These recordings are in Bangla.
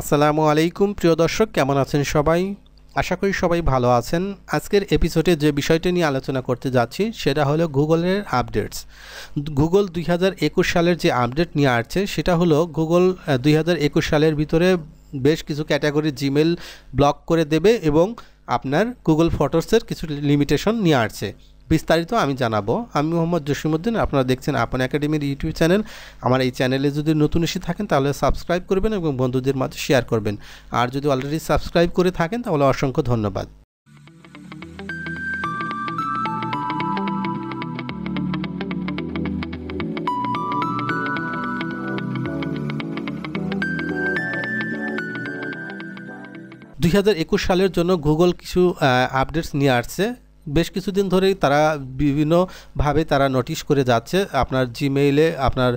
আসসালামু আলাইকুম প্রিয় দর্শক কেমন আছেন সবাই আশা করি সবাই ভালো আছেন আজকের এপিসোডে যে বিষয়টি নিয়ে আলোচনা করতে যাচ্ছি সেটা হলো গুগলের আপডেটস গুগল দুই সালের যে আপডেট নিয়ে আসছে সেটা হলো গুগল দুই সালের ভিতরে বেশ কিছু ক্যাটাগরি জিমেল ব্লক করে দেবে এবং আপনার গুগল ফটোসের কিছু লিমিটেশন নিয়ে আসছে বিস্তারিত আমি জানাবো আমি মোহাম্মদ জসিমুদ্দিন আপনারা দেখছেন আপন একাডেমির ইউটিউব চ্যানেল আমার এই চ্যানেলে যদি নতুন এসে থাকেন তাহলে সাবস্ক্রাইব করবেন এবং বন্ধুদের মাঝে শেয়ার করবেন আর যদি অলরেডি সাবস্ক্রাইব করে থাকেন তাহলে অসংখ্য ধন্যবাদ দুই সালের জন্য গুগল কিছু আপডেটস নিয়ে আসছে বেশ কিছুদিন ধরেই তারা বিভিন্নভাবে তারা নোটিশ করে যাচ্ছে আপনার জিমেইলে আপনার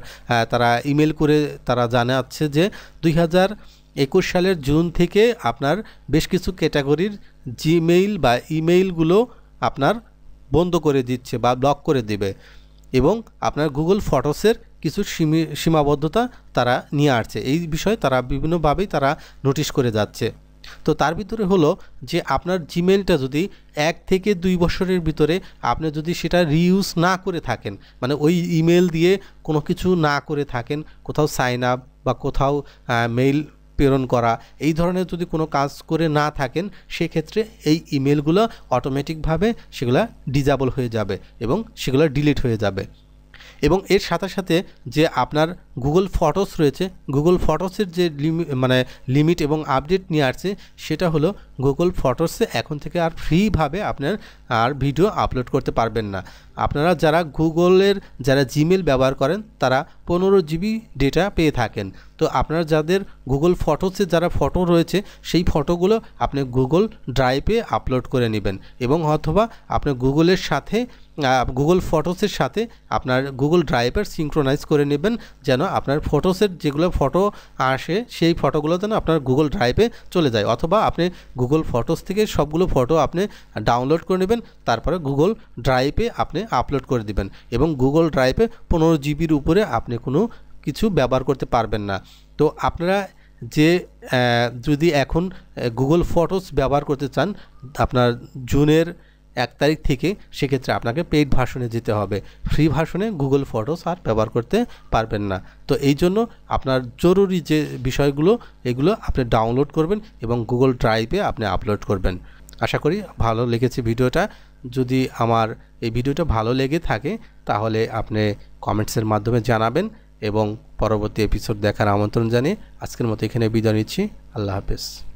তারা ইমেল করে তারা জানাচ্ছে যে দুই হাজার একুশ সালের জুন থেকে আপনার বেশ কিছু ক্যাটাগরির জিমেইল বা ইমেইলগুলো আপনার বন্ধ করে দিচ্ছে বা ব্লক করে দেবে এবং আপনার গুগল ফটোসের কিছু সীমাবদ্ধতা তারা নিয়ে আসছে এই বিষয়ে তারা বিভিন্নভাবেই তারা নোটিশ করে যাচ্ছে তো তার ভিতরে হলো যে আপনার জিমেলটা যদি এক থেকে দুই বছরের ভিতরে আপনি যদি সেটা রিউজ না করে থাকেন মানে ওই ইমেল দিয়ে কোনো কিছু না করে থাকেন কোথাও সাইন আপ বা কোথাও মেইল প্রেরণ করা এই ধরনের যদি কোনো কাজ করে না থাকেন সেক্ষেত্রে এই ইমেলগুলো অটোমেটিকভাবে সেগুলো ডিজাবল হয়ে যাবে এবং সেগুলো ডিলিট হয়ে যাবে এবং এর সাথে সাথে যে আপনার গুগল ফটোস রয়েছে গুগল ফটোসের যে মানে লিমিট এবং আপডেট নিয়ে আসছে সেটা হলো গুগল ফটোসে এখন থেকে আর ফ্রিভাবে আপনার আর ভিডিও আপলোড করতে পারবেন না আপনারা যারা গুগলের যারা জিমেল ব্যবহার করেন তারা পনেরো জিবি ডেটা পেয়ে থাকেন তো আপনার যাদের গুগল ফটোসে যারা ফটো রয়েছে সেই ফটোগুলো আপনি গুগল ড্রাইভে আপলোড করে নেবেন এবং অথবা আপনি গুগলের সাথে গুগল ফটোসের সাথে আপনার গুগল ড্রাইভের সিঙ্ক্রোনাইজ করে নেবেন যেন আপনার ফটোসের যেগুলো ফটো আসে সেই ফটোগুলো যেন আপনার গুগল ড্রাইভে চলে যায় অথবা আপনি গুগল ফটোস থেকে সবগুলো ফটো আপনি ডাউনলোড করে নেবেন তারপরে গুগল ড্রাইভে আপনি আপলোড করে দিবেন এবং গুগল ড্রাইভে পনেরো জিবির উপরে আপনি কোনো কিছু ব্যবহার করতে পারবেন না তো আপনারা যে যদি এখন গুগল ফটোস ব্যবহার করতে চান আপনার জুনের এক তারিখ থেকে সেক্ষেত্রে আপনাকে পেইড ভার্সনে যেতে হবে ফ্রি ভার্সনে গুগল ফটোস আর ব্যবহার করতে পারবেন না তো এই জন্য আপনার জরুরি যে বিষয়গুলো এগুলো আপনি ডাউনলোড করবেন এবং গুগল ড্রাইভে আপনি আপলোড করবেন আশা করি ভালো লেগেছে ভিডিওটা যদি আমার এই ভিডিওটা ভালো লেগে থাকে তাহলে আপনি কমেন্টসের মাধ্যমে জানাবেন এবং পরবর্তী এপিসোড দেখার আমন্ত্রণ জানিয়ে আজকের মতো এখানে বিদায় নিচ্ছি আল্লাহ হাফেজ